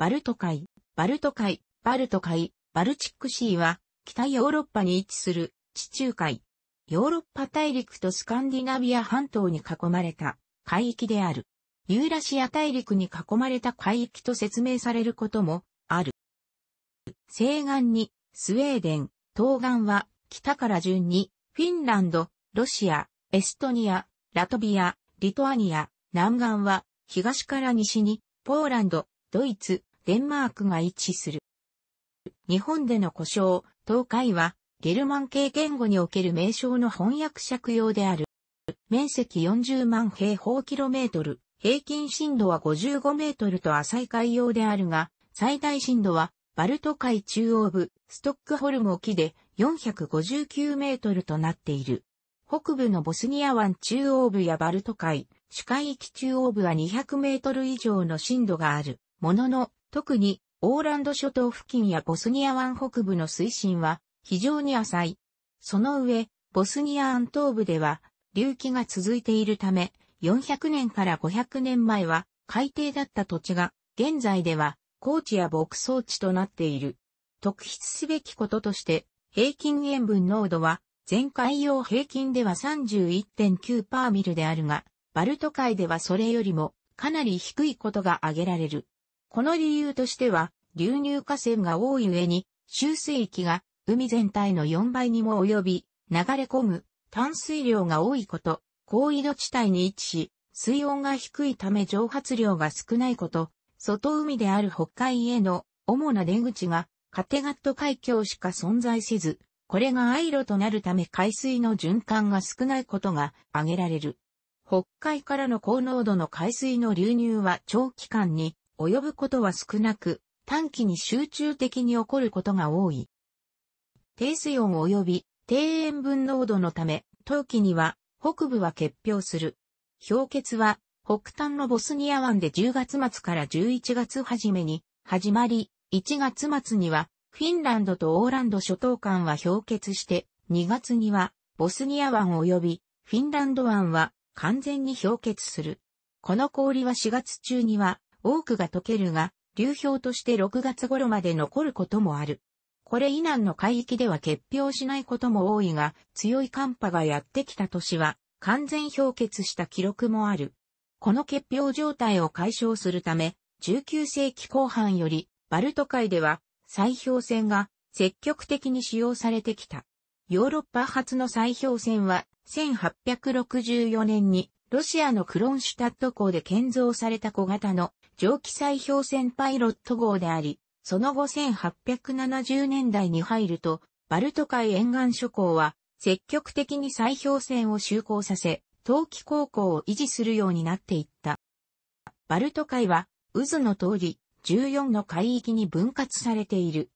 バルト海、バルト海、バルト海、バルチックシーは、北ヨーロッパに位置する地中海。ヨーロッパ大陸とスカンディナビア半島に囲まれた海域である。ユーラシア大陸に囲まれた海域と説明されることもある。西岸にスウェーデン、東岸は北から順にフィンランド、ロシア、エストニア、ラトビア、リトアニア、南岸は東から西にポーランド、ドイツ、デンマークが一致する。日本での故障、東海は、ゲルマン系言語における名称の翻訳借用である。面積40万平方キロメートル、平均震度は55メートルと浅い海洋であるが、最大震度は、バルト海中央部、ストックホルム沖で459メートルとなっている。北部のボスニア湾中央部やバルト海、主海域中央部は200メートル以上の震度がある。ものの、特にオーランド諸島付近やボスニア湾北部の水深は非常に浅い。その上、ボスニア湾東部では隆起が続いているため、400年から500年前は海底だった土地が、現在では高地や牧草地となっている。特筆すべきこととして、平均塩分濃度は、全海洋平均では31.9パーミルであるが、バルト海ではそれよりもかなり低いことが挙げられる。この理由としては、流入河川が多い上に、周水域が海全体の4倍にも及び、流れ込む淡水量が多いこと、高緯度地帯に位置し、水温が低いため蒸発量が少ないこと、外海である北海への主な出口がカテガット海峡しか存在せず、これが藍色となるため海水の循環が少ないことが挙げられる。北海からの高濃度の海水の流入は長期間に及ぶことは少なく、短期に集中的に起こることが多い。低水温及び低塩分濃度のため、冬季には北部は結氷する。氷結は北端のボスニア湾で10月末から11月初めに始まり、1月末にはフィンランドとオーランド諸島間は氷結して、2月にはボスニア湾及びフィンランド湾は完全に氷結する。この氷は4月中には多くが溶けるが、流氷として6月頃まで残ることもある。これ以南の海域では結氷しないことも多いが、強い寒波がやってきた年は、完全氷結した記録もある。この結氷状態を解消するため、19世紀後半より、バルト海では、砕氷船が積極的に使用されてきた。ヨーロッパ初の砕氷船は、1864年に、ロシアのクロンシュタット港で建造された小型の蒸気砕氷船パイロット号であり、その後1870年代に入ると、バルト海沿岸諸港は積極的に砕氷船を就航させ、冬季航行を維持するようになっていった。バルト海は渦の通り14の海域に分割されている。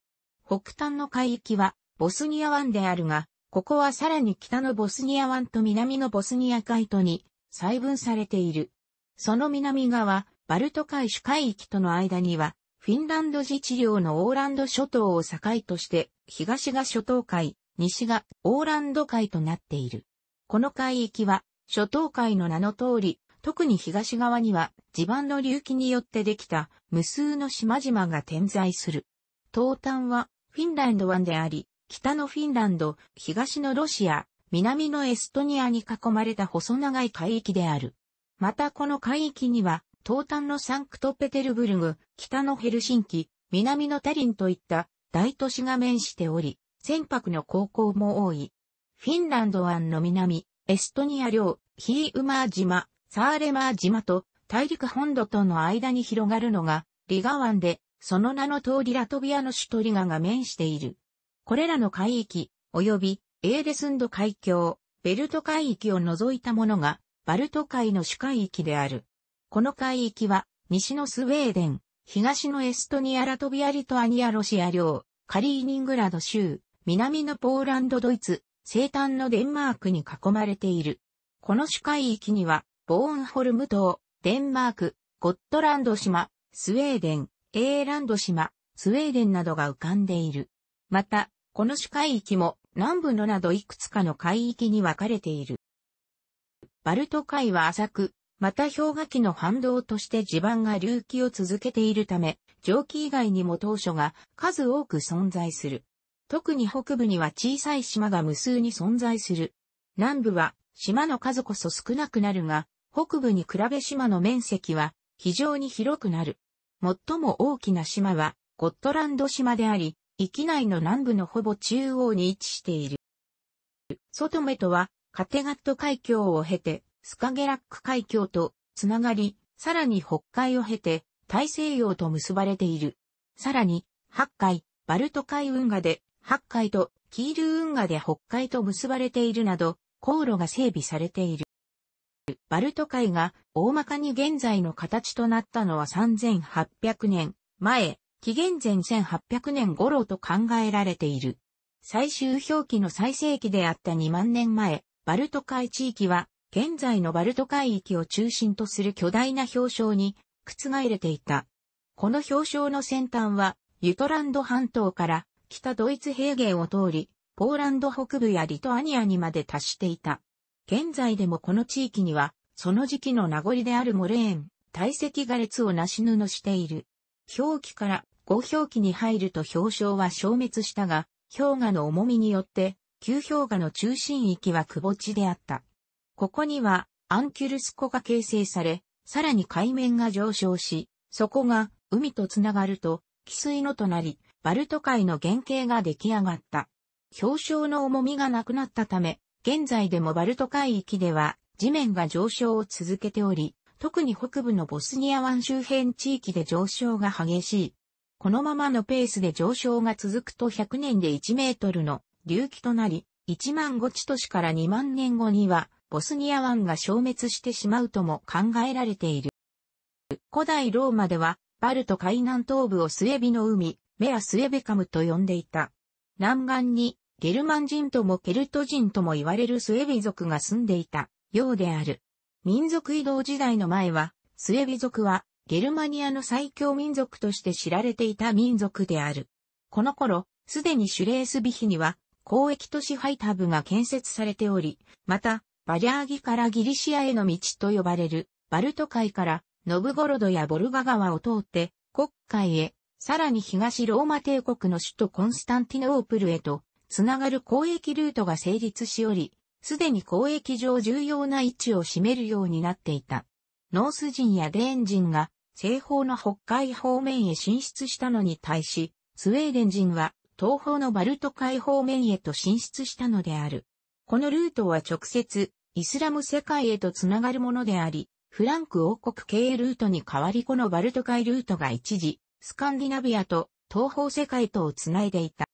北端の海域はボスニア湾であるが、ここはさらに北のボスニア湾と南のボスニア海とに細分されている。その南側、バルト海主海域との間には、フィンランド自治領のオーランド諸島を境として、東が諸島海、西がオーランド海となっている。この海域は、諸島海の名の通り、特に東側には地盤の隆起によってできた無数の島々が点在する。東端はフィンランド湾であり、北のフィンランド、東のロシア、南のエストニアに囲まれた細長い海域である。またこの海域には東端のサンクトペテルブルグ、北のヘルシンキ、南のタリンといった大都市が面しており、船舶の航行も多い。フィンランド湾の南、エストニア領、ヒーウマー島、サーレマー島と大陸本土との間に広がるのがリガ湾で、その名の通りラトビアの首都リガが面している。これらの海域、及びエーデスンド海峡、ベルト海域を除いたものが、バルト海の主海域である。この海域は、西のスウェーデン、東のエストニアラトビアリトアニアロシア領、カリーニングラド州、南のポーランドドイツ、西端のデンマークに囲まれている。この主海域には、ボーンホルム島、デンマーク、ゴットランド島、スウェーデン、エーランド島、スウェーデンなどが浮かんでいる。また、この主海域も南部のなどいくつかの海域に分かれている。バルト海は浅く、また氷河期の反動として地盤が隆起を続けているため、蒸気以外にも当初が数多く存在する。特に北部には小さい島が無数に存在する。南部は島の数こそ少なくなるが、北部に比べ島の面積は非常に広くなる。最も大きな島はゴットランド島であり、域内の南部のほぼ中央に位置している。外目とはカテガット海峡を経てスカゲラック海峡とつながり、さらに北海を経て大西洋と結ばれている。さらに、八海、バルト海運河で、八海とキール運河で北海と結ばれているなど、航路が整備されている。バルト海が大まかに現在の形となったのは3800年前、紀元前1800年頃と考えられている。最終表記の最盛期であった2万年前、バルト海地域は現在のバルト海域を中心とする巨大な氷床に覆れていた。この氷床の先端は、ユトランド半島から北ドイツ平原を通り、ポーランド北部やリトアニアにまで達していた。現在でもこの地域には、その時期の名残であるモレーン、堆積瓦列をなし布している。表記から合表記に入ると氷床は消滅したが、氷河の重みによって、旧氷河の中心域は窪地であった。ここにはアンキュルス湖が形成され、さらに海面が上昇し、そこが海とつながると、汽水のとなり、バルト海の原型が出来上がった。氷床の重みがなくなったため、現在でもバルト海域では地面が上昇を続けており、特に北部のボスニア湾周辺地域で上昇が激しい。このままのペースで上昇が続くと100年で1メートルの隆起となり、1万5地都市から2万年後にはボスニア湾が消滅してしまうとも考えられている。古代ローマでは、バルト海南東部をスエビの海、メアスエベカムと呼んでいた。南岸に、ゲルマン人ともケルト人とも言われるスエビ族が住んでいた、ようである。民族移動時代の前は、スエビ族は、ゲルマニアの最強民族として知られていた民族である。この頃、すでにシュレースビヒには、交易都市ハイタブが建設されており、また、バリャーギからギリシアへの道と呼ばれる、バルト海から、ノブゴロドやボルガ川を通って、国海へ、さらに東ローマ帝国の首都コンスタンティノープルへと、つながる交易ルートが成立しおり、すでに交易上重要な位置を占めるようになっていた。ノース人やデーン人が西方の北海方面へ進出したのに対し、スウェーデン人は東方のバルト海方面へと進出したのである。このルートは直接、イスラム世界へとつながるものであり、フランク王国経営ルートに代わりこのバルト海ルートが一時、スカンディナビアと東方世界とをつないでいた。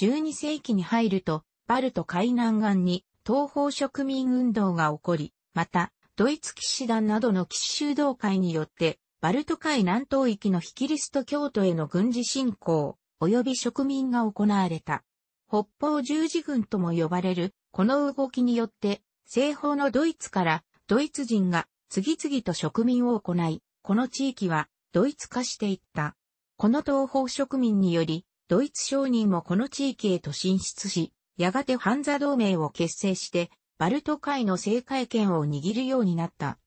12世紀に入ると、バルト海南岸に東方植民運動が起こり、また、ドイツ騎士団などの騎士修道会によって、バルト海南東域のヒキリスト教徒への軍事侵攻、及び植民が行われた。北方十字軍とも呼ばれる、この動きによって、西方のドイツからドイツ人が次々と植民を行い、この地域はドイツ化していった。この東方植民により、ドイツ商人もこの地域へと進出し、やがてハンザ同盟を結成して、バルト海の政界権を握るようになった。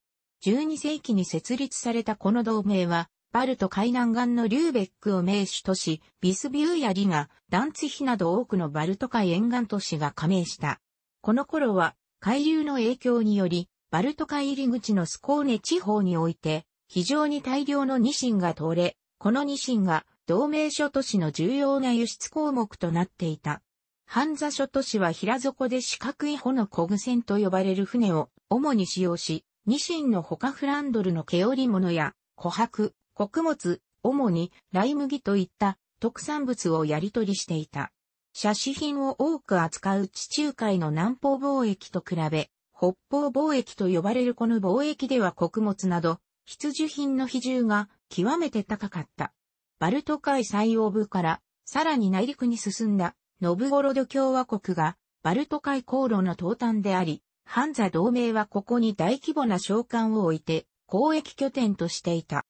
12世紀に設立されたこの同盟は、バルト海南岸のリューベックを名手とし、ビスビューやリガ、ダンツヒなど多くのバルト海沿岸都市が加盟した。この頃は、海流の影響により、バルト海入り口のスコーネ地方において、非常に大量のニシンが通れ、このニシンが同盟諸都市の重要な輸出項目となっていた。ハンザ諸都市は平底で四角い帆の小グ船と呼ばれる船を主に使用し、ニシンの他フランドルの毛織物や琥珀、穀物、主にライ麦といった特産物をやり取りしていた。写侈品を多く扱う地中海の南方貿易と比べ、北方貿易と呼ばれるこの貿易では穀物など、必需品の比重が極めて高かった。バルト海最用部からさらに内陸に進んだノブゴロド共和国がバルト海航路の東端であり、ハンザ同盟はここに大規模な商館を置いて交易拠点としていた。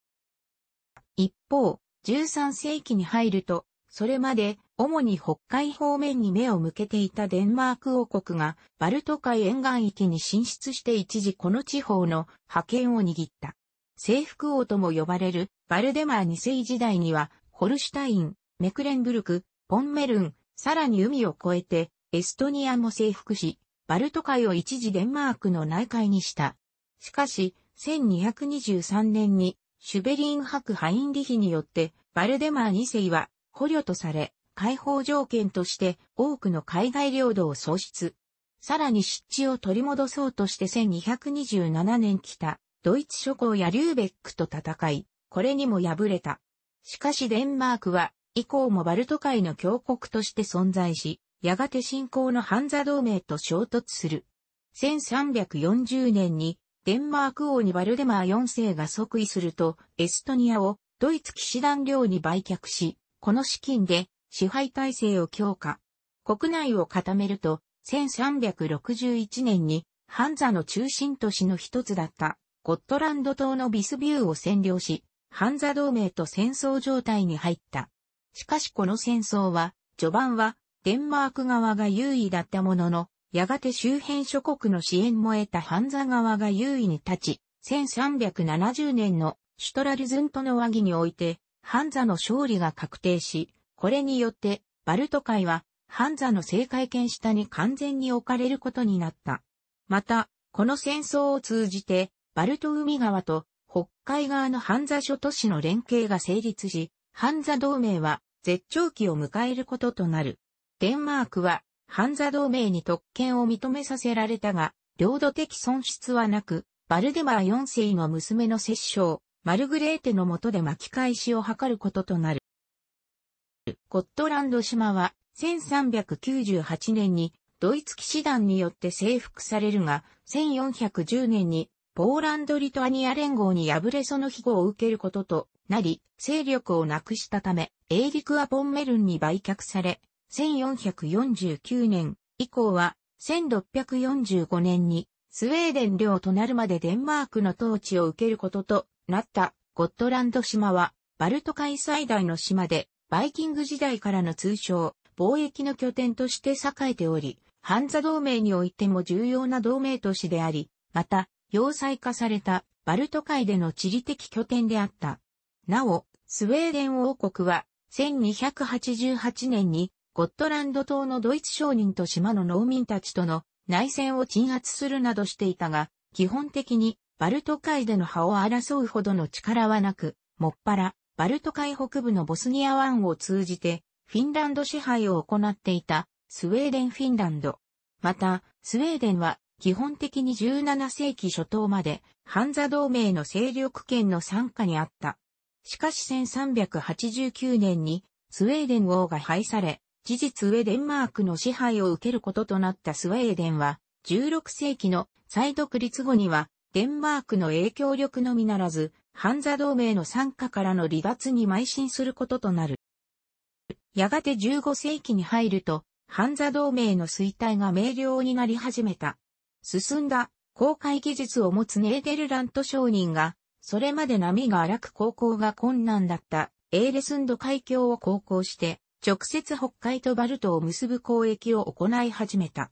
一方、13世紀に入ると、それまで主に北海方面に目を向けていたデンマーク王国がバルト海沿岸域に進出して一時この地方の覇権を握った。征服王とも呼ばれるバルデマー2世時代にはホルシュタイン、メクレンブルク、ポンメルン、さらに海を越えてエストニアも征服し、バルト海を一時デンマークの内海にした。しかし、1223年にシュベリンク・ハインリヒによって、バルデマー2世は捕虜とされ、解放条件として多くの海外領土を喪失。さらに湿地を取り戻そうとして1227年来た、ドイツ諸侯やリューベックと戦い、これにも敗れた。しかしデンマークは、以降もバルト海の強国として存在し、やがて新興のハンザ同盟と衝突する。1340年にデンマーク王にバルデマー4世が即位すると、エストニアをドイツ騎士団領に売却し、この資金で支配体制を強化。国内を固めると、1361年にハンザの中心都市の一つだったゴットランド島のビスビューを占領し、ハンザ同盟と戦争状態に入った。しかしこの戦争は、序盤はデンマーク側が優位だったものの、やがて周辺諸国の支援も得たハンザ側が優位に立ち、1370年のシュトラルズントの和議において、ハンザの勝利が確定し、これによって、バルト海は、ハンザの政界権下に完全に置かれることになった。また、この戦争を通じて、バルト海側と北海側のハンザ諸都市の連携が成立し、ハンザ同盟は絶頂期を迎えることとなる。デンマークはハンザ同盟に特権を認めさせられたが、領土的損失はなく、バルデマー4世の娘の摂政、マルグレーテの下で巻き返しを図ることとなる。ゴットランド島は1398年にドイツ騎士団によって征服されるが、1410年にポーランド・リトアニア連合に敗れその庇護を受けることとなり、勢力をなくしたため、エイリク・ア・ポンメルンに売却され、1449年以降は1645年にスウェーデン領となるまでデンマークの統治を受けることとなったゴットランド島はバルト海最大の島でバイキング時代からの通称貿易の拠点として栄えており、ハンザ同盟においても重要な同盟都市であり、また、要塞化されたバルト海での地理的拠点であった。なお、スウェーデン王国は1288年にゴットランド島のドイツ商人と島の農民たちとの内戦を鎮圧するなどしていたが、基本的にバルト海での派を争うほどの力はなく、もっぱらバルト海北部のボスニア湾を通じてフィンランド支配を行っていたスウェーデン・フィンランド。また、スウェーデンは基本的に17世紀初頭までハンザ同盟の勢力圏の参加にあった。しかし1389年にスウェーデン王が廃され、事実上デンマークの支配を受けることとなったスウェーデンは、16世紀の再独立後には、デンマークの影響力のみならず、ハンザ同盟の参加からの離脱に邁進することとなる。やがて15世紀に入ると、ハンザ同盟の衰退が明瞭になり始めた。進んだ航海技術を持つネーデルラント商人が、それまで波が荒く航行が困難だったエーレスンド海峡を航行して、直接北海とバルトを結ぶ交易を行い始めた。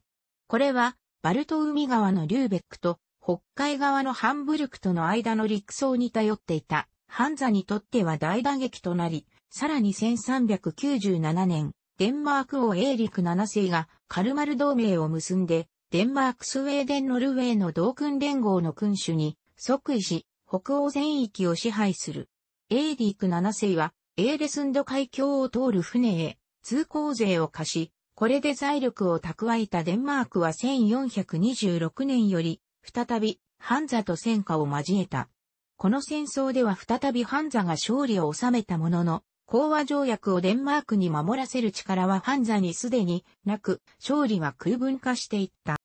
これは、バルト海側のリューベックと北海側のハンブルクとの間の陸層に頼っていたハンザにとっては大打撃となり、さらに1397年、デンマーク王エーリク7世がカルマル同盟を結んで、デンマークスウェーデンノルウェーの同君連合の君主に即位し、北欧全域を支配する。エーリク7世はエーレスンド海峡を通る船へ通行税を課し、これで財力を蓄えたデンマークは1426年より、再び、ハンザと戦火を交えた。この戦争では再びハンザが勝利を収めたものの、講和条約をデンマークに守らせる力はハンザにすでになく、勝利は空分化していった。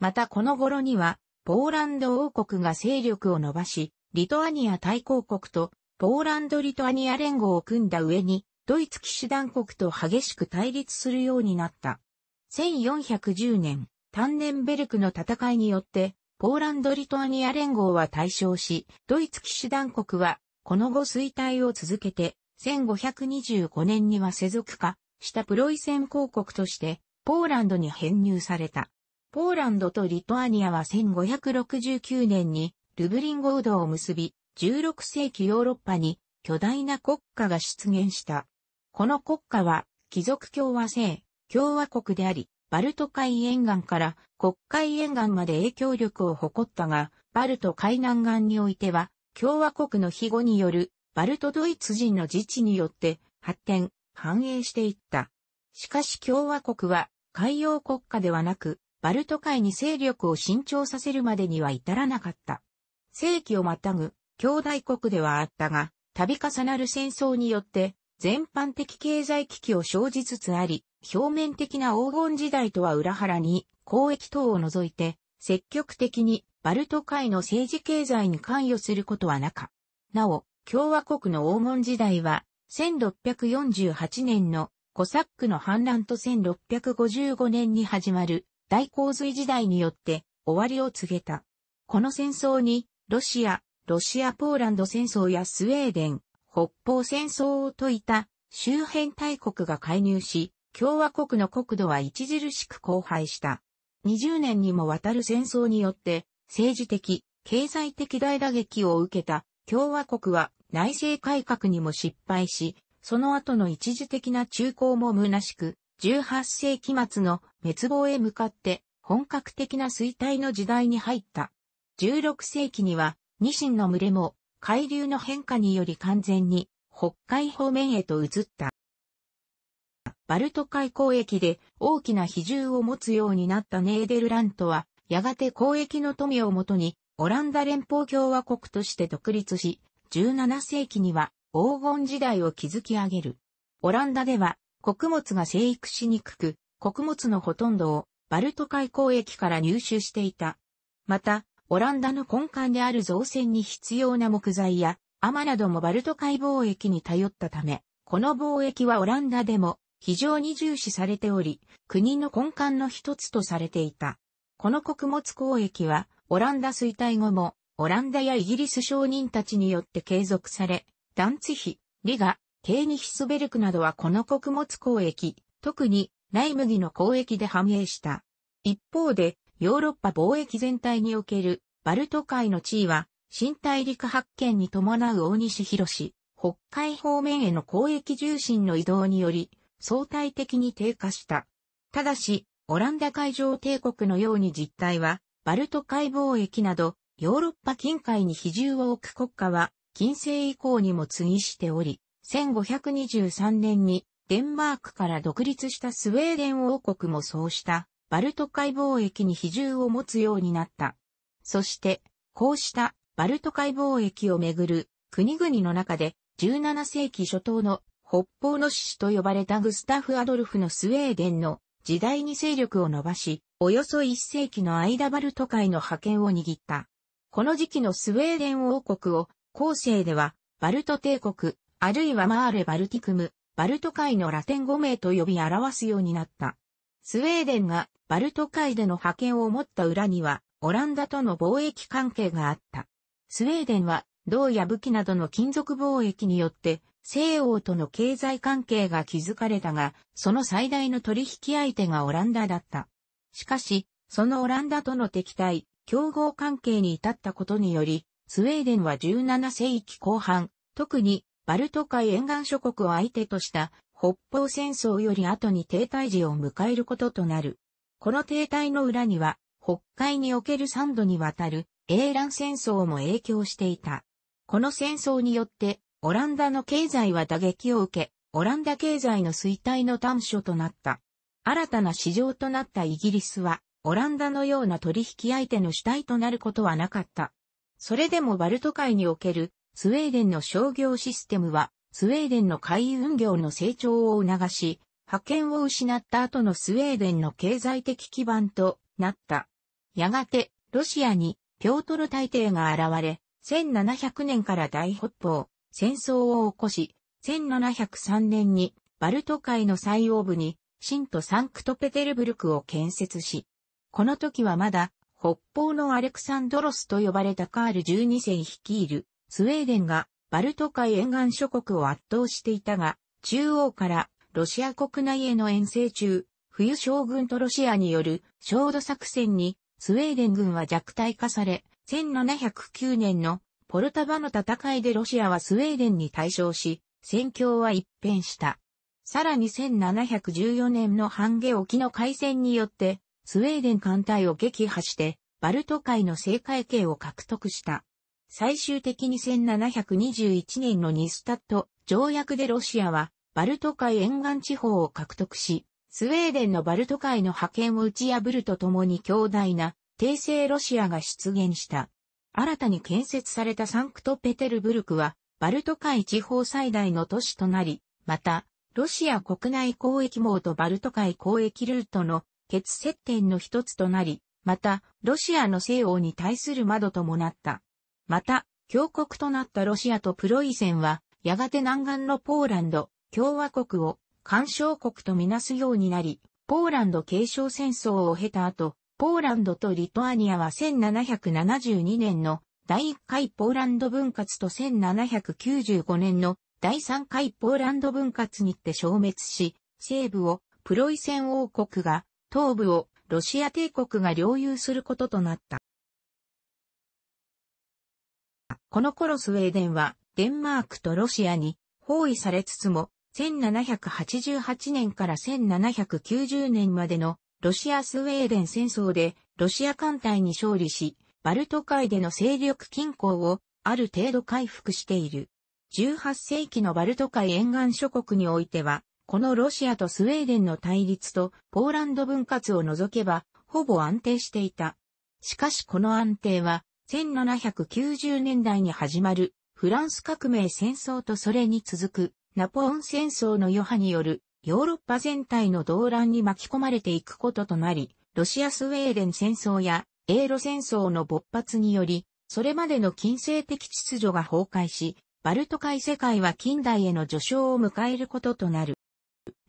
またこの頃には、ポーランド王国が勢力を伸ばし、リトアニア大公国とポーランド・リトアニア連合を組んだ上に、ドイツ騎士団国と激しく対立するようになった。1410年、タンネンベルクの戦いによって、ポーランド・リトアニア連合は対象し、ドイツ騎士団国は、この後衰退を続けて、1525年には世俗化したプロイセン公国として、ポーランドに編入された。ポーランドとリトアニアは1569年にルブリン合同を結び、16世紀ヨーロッパに巨大な国家が出現した。この国家は、貴族共和制、共和国であり、バルト海沿岸から国海沿岸まで影響力を誇ったが、バルト海南岸においては、共和国の庇護によるバルトドイツ人の自治によって発展、繁栄していった。しかし共和国は海洋国家ではなく、バルト海に勢力を伸長させるまでには至らなかった。世紀をまたぐ兄弟国ではあったが、度重なる戦争によって、全般的経済危機を生じつつあり、表面的な黄金時代とは裏腹に、交易等を除いて、積極的にバルト海の政治経済に関与することはなか。なお、共和国の黄金時代は、1648年のコサックの反乱と1655年に始まる大洪水時代によって終わりを告げた。この戦争にロシア、ロシア・ポーランド戦争やスウェーデン、北方戦争を解いた周辺大国が介入し、共和国の国土は著しく荒廃した。20年にもわたる戦争によって、政治的、経済的大打撃を受けた共和国は内政改革にも失敗し、その後の一時的な中高も虚しく、18世紀末の滅亡へ向かって本格的な衰退の時代に入った。16世紀にはニシンの群れも海流の変化により完全に北海方面へと移った。バルト海交易で大きな比重を持つようになったネーデルラントは、やがて交易の富をもとに、オランダ連邦共和国として独立し、17世紀には黄金時代を築き上げる。オランダでは穀物が生育しにくく、穀物のほとんどをバルト海交易から入手していた。また、オランダの根幹である造船に必要な木材や、アマなどもバルト海貿易に頼ったため、この貿易はオランダでも非常に重視されており、国の根幹の一つとされていた。この穀物交易は、オランダ衰退後も、オランダやイギリス商人たちによって継続され、ダンツヒ、リガ、ケーニヒスベルクなどはこの穀物交易、特にライ麦の交易で繁栄した。一方で、ヨーロッパ貿易全体におけるバルト海の地位は、新大陸発見に伴う大西広し、北海方面への交易重心の移動により、相対的に低下した。ただし、オランダ海上帝国のように実態は、バルト海貿易など、ヨーロッパ近海に比重を置く国家は、近世以降にも次しており、1523年にデンマークから独立したスウェーデン王国もそうしたバルト海貿易に比重を持つようになった。そして、こうしたバルト海貿易をめぐる国々の中で17世紀初頭の北方の獅子と呼ばれたグスタフ・アドルフのスウェーデンの時代に勢力を伸ばし、およそ1世紀の間バルト海の覇権を握った。この時期のスウェーデン王国を後世ではバルト帝国、あるいはマーレ・バルティクム、バルト海のラテン語名と呼び表すようになった。スウェーデンがバルト海での覇権を持った裏には、オランダとの貿易関係があった。スウェーデンは、銅や武器などの金属貿易によって、西欧との経済関係が築かれたが、その最大の取引相手がオランダだった。しかし、そのオランダとの敵対、競合関係に至ったことにより、スウェーデンは17世紀後半、特にバルト海沿岸諸国を相手とした北方戦争より後に停滞時を迎えることとなる。この停滞の裏には、北海における3度にわたる、英乱戦争も影響していた。この戦争によって、オランダの経済は打撃を受け、オランダ経済の衰退の端緒となった。新たな市場となったイギリスは、オランダのような取引相手の主体となることはなかった。それでもバルト海におけるスウェーデンの商業システムは、スウェーデンの海運業の成長を促し、覇権を失った後のスウェーデンの経済的基盤となった。やがて、ロシアにピョートル大帝が現れ、1700年から大北方、戦争を起こし、1703年にバルト海の最央部に、新都サンクトペテルブルクを建設し、この時はまだ、北方のアレクサンドロスと呼ばれたカール12世率いる、スウェーデンがバルト海沿岸諸国を圧倒していたが、中央からロシア国内への遠征中、冬将軍とロシアによる焦土作戦にスウェーデン軍は弱体化され、1709年のポルタバの戦いでロシアはスウェーデンに対勝し、戦況は一変した。さらに1714年のハンゲ沖の海戦によって、スウェーデン艦隊を撃破して、バルト海の正海権を獲得した。最終的に1721年のニスタット条約でロシアはバルト海沿岸地方を獲得し、スウェーデンのバルト海の覇権を打ち破るとともに強大な、帝政ロシアが出現した。新たに建設されたサンクトペテルブルクは、バルト海地方最大の都市となり、また、ロシア国内交易網とバルト海交易ルートの決接点の一つとなり、また、ロシアの西欧に対する窓ともなった。また、強国となったロシアとプロイセンは、やがて南岸のポーランド、共和国を干渉国とみなすようになり、ポーランド継承戦争を経た後、ポーランドとリトアニアは1772年の第1回ポーランド分割と1795年の第3回ポーランド分割にて消滅し、西部をプロイセン王国が、東部をロシア帝国が領有することとなった。この頃スウェーデンはデンマークとロシアに包囲されつつも1788年から1790年までのロシア・スウェーデン戦争でロシア艦隊に勝利し、バルト海での勢力均衡をある程度回復している。18世紀のバルト海沿岸諸国においては、このロシアとスウェーデンの対立とポーランド分割を除けば、ほぼ安定していた。しかしこの安定は、1790年代に始まるフランス革命戦争とそれに続くナポーン戦争の余波によるヨーロッパ全体の動乱に巻き込まれていくこととなり、ロシアスウェーデン戦争や英露戦争の勃発により、それまでの近世的秩序が崩壊し、バルト海世界は近代への序章を迎えることとなる。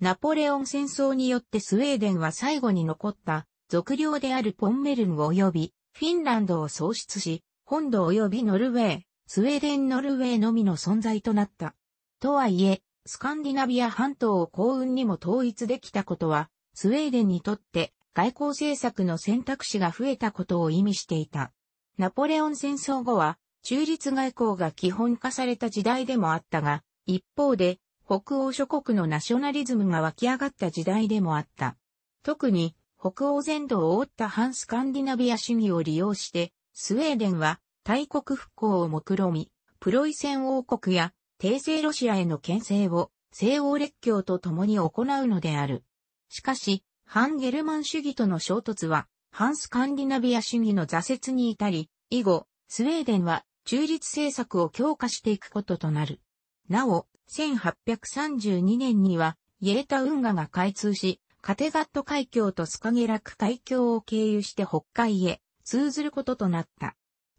ナポレオン戦争によってスウェーデンは最後に残った属領であるポンメルン及びフィンランドを喪失し、本土及びノルウェー、スウェーデンノルウェーのみの存在となった。とはいえ、スカンディナビア半島を幸運にも統一できたことは、スウェーデンにとって外交政策の選択肢が増えたことを意味していた。ナポレオン戦争後は、中立外交が基本化された時代でもあったが、一方で、北欧諸国のナショナリズムが湧き上がった時代でもあった。特に、北欧全土を覆った反スカンディナビア主義を利用して、スウェーデンは大国復興を目論み、プロイセン王国や帝政ロシアへの牽制を西欧列強と共に行うのである。しかし、反ゲルマン主義との衝突は、ハンスカンディナビア主義の挫折に至り、以後、スウェーデンは中立政策を強化していくこととなる。なお、1832年には、イエータ運河が開通し、カテガット海峡とスカゲラク海峡を経由して北海へ通ずることとなった。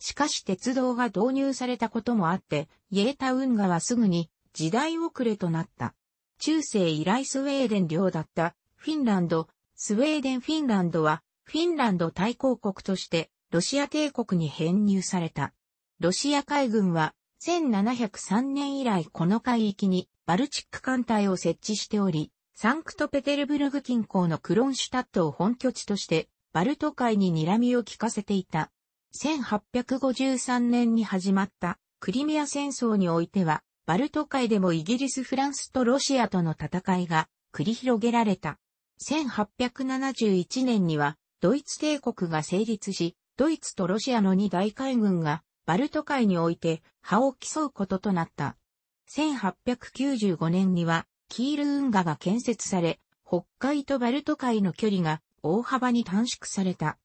しかし鉄道が導入されたこともあって、イエータ運河はすぐに時代遅れとなった。中世以来スウェーデン領だったフィンランド、スウェーデンフィンランドはフィンランド対抗国としてロシア帝国に編入された。ロシア海軍は1703年以来この海域にバルチック艦隊を設置しており、サンクトペテルブルグ近郊のクロンシュタットを本拠地としてバルト海に睨みを利かせていた。1853年に始まったクリミア戦争においては、バルト海でもイギリス、フランスとロシアとの戦いが繰り広げられた。1871年にはドイツ帝国が成立し、ドイツとロシアの二大海軍がバルト海において歯を競うこととなった。1895年にはキール運河が建設され、北海とバルト海の距離が大幅に短縮された。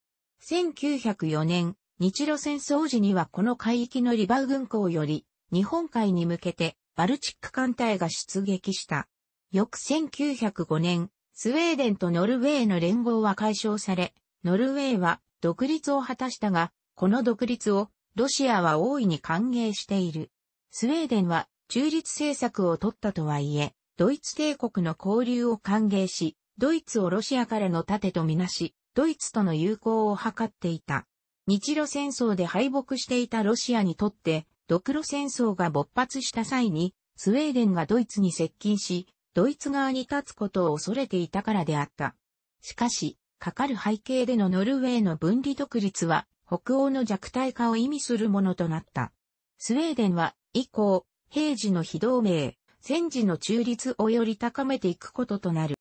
1904年、日露戦争時にはこの海域のリバウ軍港より日本海に向けてバルチック艦隊が出撃した。翌1905年、スウェーデンとノルウェーの連合は解消され、ノルウェーは独立を果たしたが、この独立をロシアは大いに歓迎している。スウェーデンは中立政策を取ったとはいえ、ドイツ帝国の交流を歓迎し、ドイツをロシアからの盾とみなし、ドイツとの友好を図っていた。日露戦争で敗北していたロシアにとって、独露戦争が勃発した際に、スウェーデンがドイツに接近し、ドイツ側に立つことを恐れていたからであった。しかし、かかる背景でのノルウェーの分離独立は、北欧の弱体化を意味するものとなった。スウェーデンは、以降、平時の非同盟、戦時の中立をより高めていくこととなる。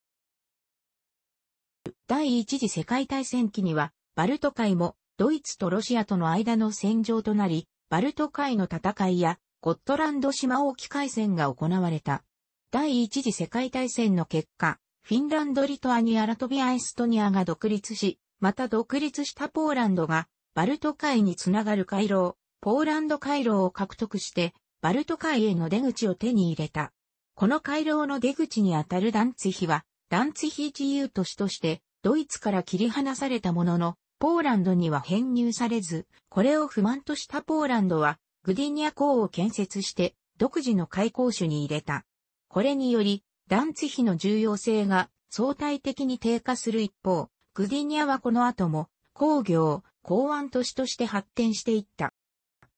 第一次世界大戦期には、バルト海もドイツとロシアとの間の戦場となり、バルト海の戦いや、ゴットランド島沖海戦が行われた。第一次世界大戦の結果、フィンランドリトアニアラトビアエストニアが独立し、また独立したポーランドが、バルト海につながる回廊、ポーランド回廊を獲得して、バルト海への出口を手に入れた。この回廊の出口にあたるダンツヒは、ダンツヒ自由都市として、ドイツから切り離されたものの、ポーランドには編入されず、これを不満としたポーランドは、グディニア港を建設して、独自の開港種に入れた。これにより、ダンツヒの重要性が相対的に低下する一方、グディニアはこの後も工業、港湾都市として発展していった。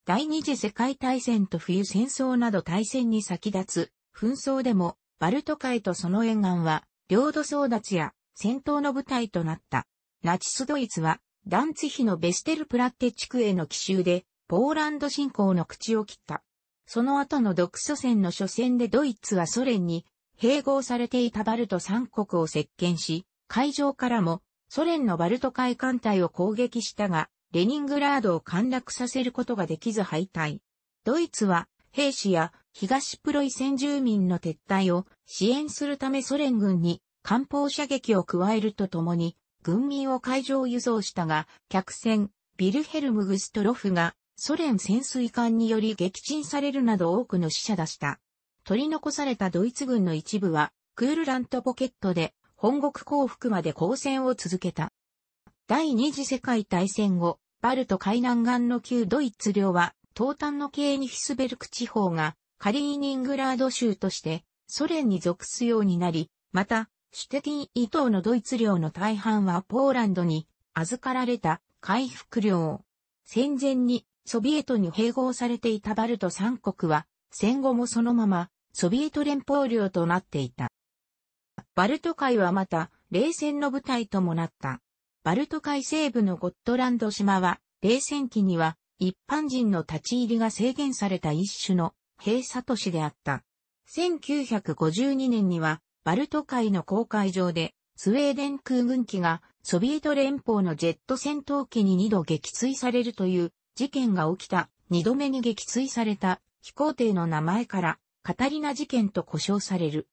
第二次世界大戦と冬戦争など大戦に先立つ紛争でもバルト海とその沿岸は領土争奪や戦闘の舞台となった。ナチスドイツはダンツヒのベステルプラッテ地区への奇襲で、ポーランド侵攻の口を切った。その後の独ソ戦の初戦でドイツはソ連に併合されていたバルト三国を接見し、海上からもソ連のバルト海艦隊を攻撃したが、レニングラードを陥落させることができず敗退。ドイツは兵士や東プロイ先住民の撤退を支援するためソ連軍に艦砲射撃を加えるとともに軍民を海上輸送したが、客船、ビルヘルム・グストロフがソ連潜水艦により撃沈されるなど多くの死者出した。取り残されたドイツ軍の一部は、クールラントポケットで、本国降伏まで交戦を続けた。第二次世界大戦後、バルト海南岸の旧ドイツ領は、東端のケーニヒスベルク地方が、カリーニングラード州として、ソ連に属すようになり、また、シュティン伊東のドイツ領の大半はポーランドに預かられた回復領。戦前にソビエトに併合されていたバルト三国は戦後もそのままソビエト連邦領となっていた。バルト海はまた冷戦の舞台ともなった。バルト海西部のゴットランド島は冷戦期には一般人の立ち入りが制限された一種の閉鎖都市であった。1952年にはバルト海の公海上で、スウェーデン空軍機がソビエト連邦のジェット戦闘機に二度撃墜されるという事件が起きた二度目に撃墜された飛行艇の名前からカタリナ事件と呼称される。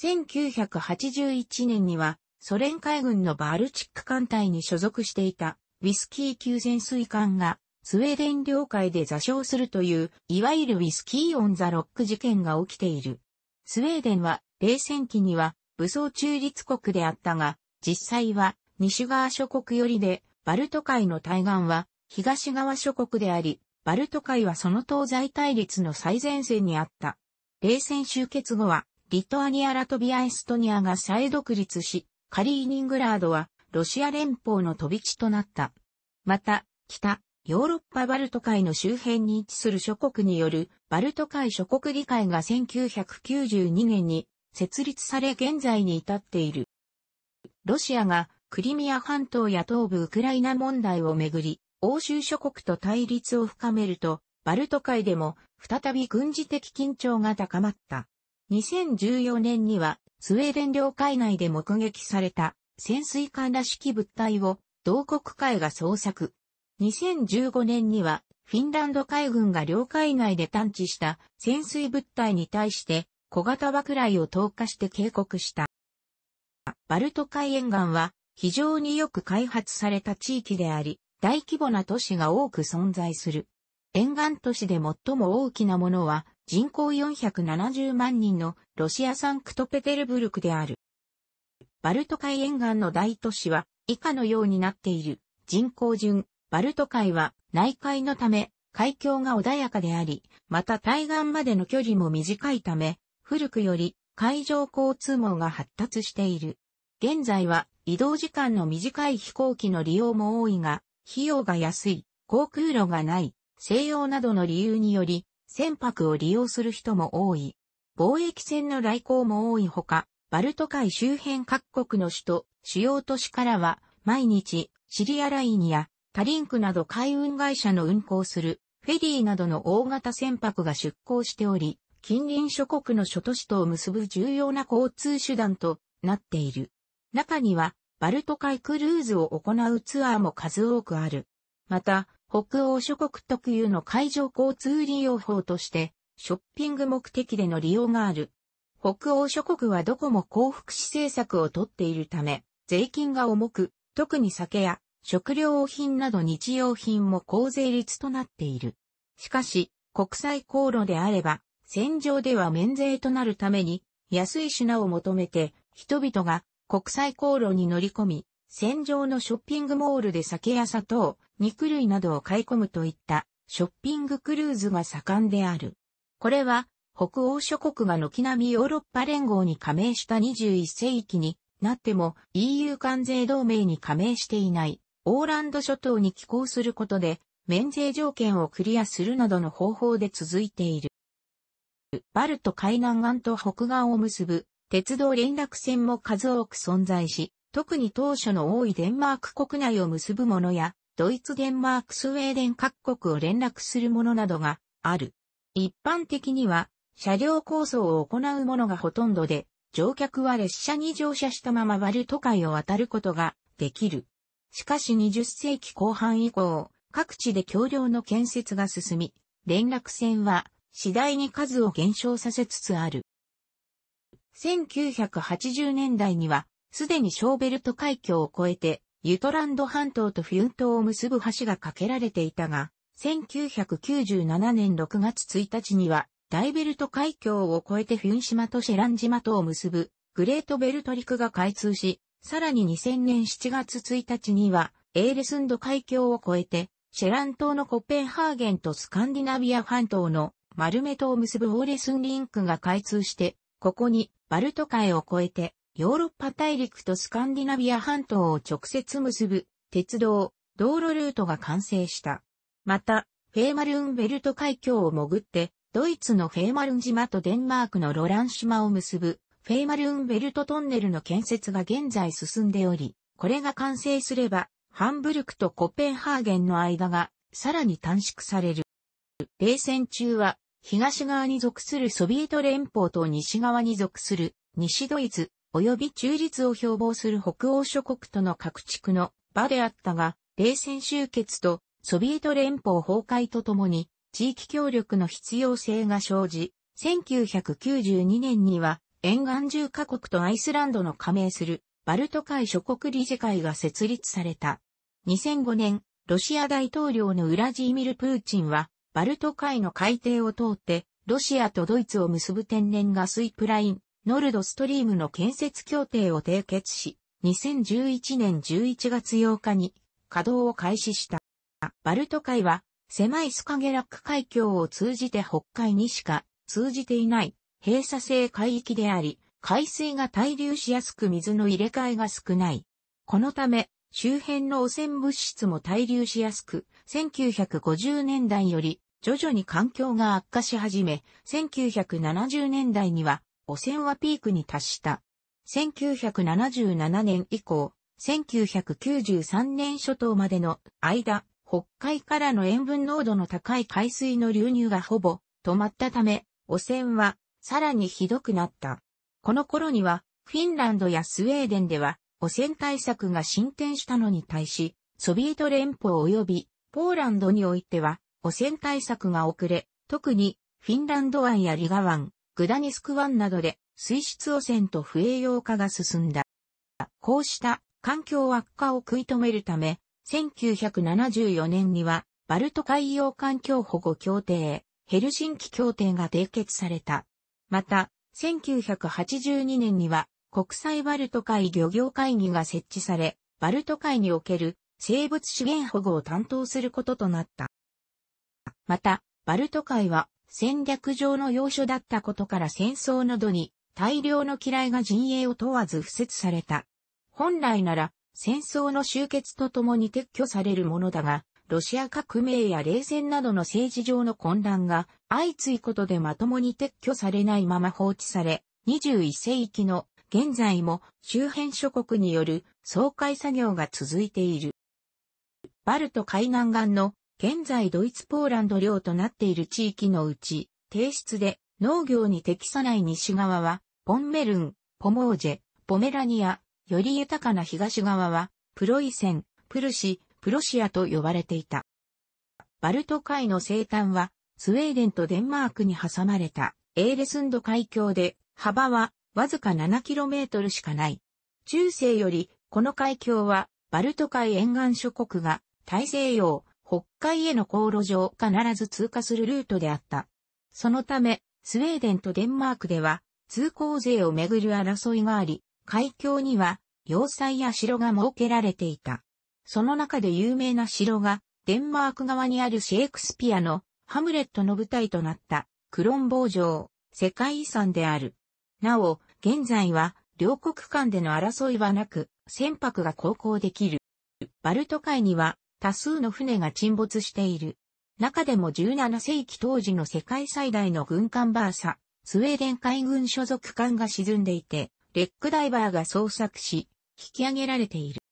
1981年にはソ連海軍のバルチック艦隊に所属していたウィスキー級潜水艦がスウェーデン領海で座礁するといういわゆるウィスキー・オン・ザ・ロック事件が起きている。スウェーデンは冷戦期には武装中立国であったが、実際は西側諸国よりで、バルト海の対岸は東側諸国であり、バルト海はその東西対立の最前線にあった。冷戦終結後は、リトアニア・ラトビア・エストニアが再独立し、カリーニングラードはロシア連邦の飛び地となった。また、北、ヨーロッパバルト海の周辺に位置する諸国によるバルト海諸国議会が1992年に設立され現在に至っている。ロシアがクリミア半島や東部ウクライナ問題をめぐり、欧州諸国と対立を深めると、バルト海でも再び軍事的緊張が高まった。2014年にはスウェーデン領海内で目撃された潜水艦らしき物体を同国海が捜索。2015年にはフィンランド海軍が領海内で探知した潜水物体に対して小型爆雷を投下して警告した。バルト海沿岸は非常によく開発された地域であり、大規模な都市が多く存在する。沿岸都市で最も大きなものは人口470万人のロシア産クトペテルブルクである。バルト海沿岸の大都市は以下のようになっている。人口順、バルト海は内海のため海峡が穏やかであり、また対岸までの距離も短いため、古くより海上交通網が発達している。現在は移動時間の短い飛行機の利用も多いが、費用が安い、航空路がない、西洋などの理由により、船舶を利用する人も多い。貿易船の来航も多いほか、バルト海周辺各国の首都、主要都市からは、毎日、シリアラインやタリンクなど海運会社の運航するフェリーなどの大型船舶が出港しており、近隣諸国の諸都市とを結ぶ重要な交通手段となっている。中には、バルト海クルーズを行うツアーも数多くある。また、北欧諸国特有の海上交通利用法として、ショッピング目的での利用がある。北欧諸国はどこも幸福市政策をとっているため、税金が重く、特に酒や食料品など日用品も高税率となっている。しかし、国際航路であれば、戦場では免税となるために、安い品を求めて、人々が国際航路に乗り込み、戦場のショッピングモールで酒や砂糖、肉類などを買い込むといったショッピングクルーズが盛んである。これは北欧諸国が軒並みヨーロッパ連合に加盟した21世紀になっても EU 関税同盟に加盟していないオーランド諸島に寄港することで免税条件をクリアするなどの方法で続いている。バルト海南岸と北岸を結ぶ鉄道連絡船も数多く存在し、特に当初の多いデンマーク国内を結ぶものや、ドイツ、デンマーク、スウェーデン各国を連絡するものなどがある。一般的には、車両構想を行うものがほとんどで、乗客は列車に乗車したままバルト海を渡ることができる。しかし20世紀後半以降、各地で橋梁の建設が進み、連絡船は次第に数を減少させつつある。1980年代には、すでにショーベルト海峡を越えて、ユトランド半島とフィン島を結ぶ橋が架けられていたが、1997年6月1日には、ダイベルト海峡を越えてフィン島とシェラン島とを結ぶ、グレートベルト陸が開通し、さらに2000年7月1日には、エーレスンド海峡を越えて、シェラン島のコペンハーゲンとスカンディナビア半島のマルメトを結ぶオーレスンリンクが開通して、ここにバルト海を越えて、ヨーロッパ大陸とスカンディナビア半島を直接結ぶ鉄道、道路ルートが完成した。また、フェーマルンベルト海峡を潜って、ドイツのフェーマルン島とデンマークのロラン島を結ぶフェーマルンベルトトンネルの建設が現在進んでおり、これが完成すれば、ハンブルクとコペンハーゲンの間がさらに短縮される。冷戦中は東側に属するソビエト連邦と西側に属する西ドイツ及び中立を標榜する北欧諸国との各地区の場であったが、冷戦終結とソビエト連邦崩壊とともに地域協力の必要性が生じ、1992年には沿岸10カ国とアイスランドの加盟するバルト海諸国理事会が設立された。2005年、ロシア大統領のウラジーミル・プーチンはバルト海の海底を通って、ロシアとドイツを結ぶ天然ガスイプライン、ノルドストリームの建設協定を締結し、2011年11月8日に稼働を開始した。バルト海は狭いスカゲラック海峡を通じて北海にしか通じていない閉鎖性海域であり、海水が滞留しやすく水の入れ替えが少ない。このため、周辺の汚染物質も滞留しやすく、1950年代より徐々に環境が悪化し始め、1970年代には汚染はピークに達した。1977年以降、1993年初頭までの間、北海からの塩分濃度の高い海水の流入がほぼ止まったため、汚染はさらにひどくなった。この頃には、フィンランドやスウェーデンでは汚染対策が進展したのに対し、ソビエト連邦及びポーランドにおいては、汚染対策が遅れ、特にフィンランド湾やリガ湾、グダニスク湾などで水質汚染と不栄養化が進んだ。こうした環境悪化を食い止めるため、1974年にはバルト海洋環境保護協定、ヘルシンキ協定が締結された。また、1982年には国際バルト海漁業会議が設置され、バルト海における生物資源保護を担当することとなった。また、バルト海は戦略上の要所だったことから戦争などに大量の機雷が陣営を問わず付設された。本来なら戦争の終結とともに撤去されるものだが、ロシア革命や冷戦などの政治上の混乱が相次いことでまともに撤去されないまま放置され、21世紀の現在も周辺諸国による総会作業が続いている。バルト海南岸の現在ドイツポーランド領となっている地域のうち、低質で農業に適さない西側は、ポンメルン、ポモージェ、ポメラニア、より豊かな東側は、プロイセン、プルシ、プロシアと呼ばれていた。バルト海の西端は、スウェーデンとデンマークに挟まれたエーレスンド海峡で、幅はわずか 7km しかない。中世より、この海峡は、バルト海沿岸諸国が大西洋、北海への航路上必ず通過するルートであった。そのため、スウェーデンとデンマークでは、通行税をめぐる争いがあり、海峡には、要塞や城が設けられていた。その中で有名な城が、デンマーク側にあるシェイクスピアの、ハムレットの舞台となった、クロンボー城、世界遺産である。なお、現在は、両国間での争いはなく、船舶が航行できる。バルト海には、多数の船が沈没している。中でも17世紀当時の世界最大の軍艦バーサ、スウェーデン海軍所属艦が沈んでいて、レックダイバーが捜索し、引き上げられている。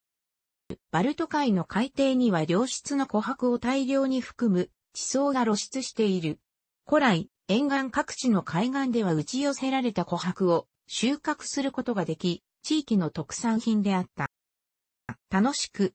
バルト海の海底には良質の琥珀を大量に含む地層が露出している。古来、沿岸各地の海岸では打ち寄せられた琥珀を収穫することができ、地域の特産品であった。楽しく、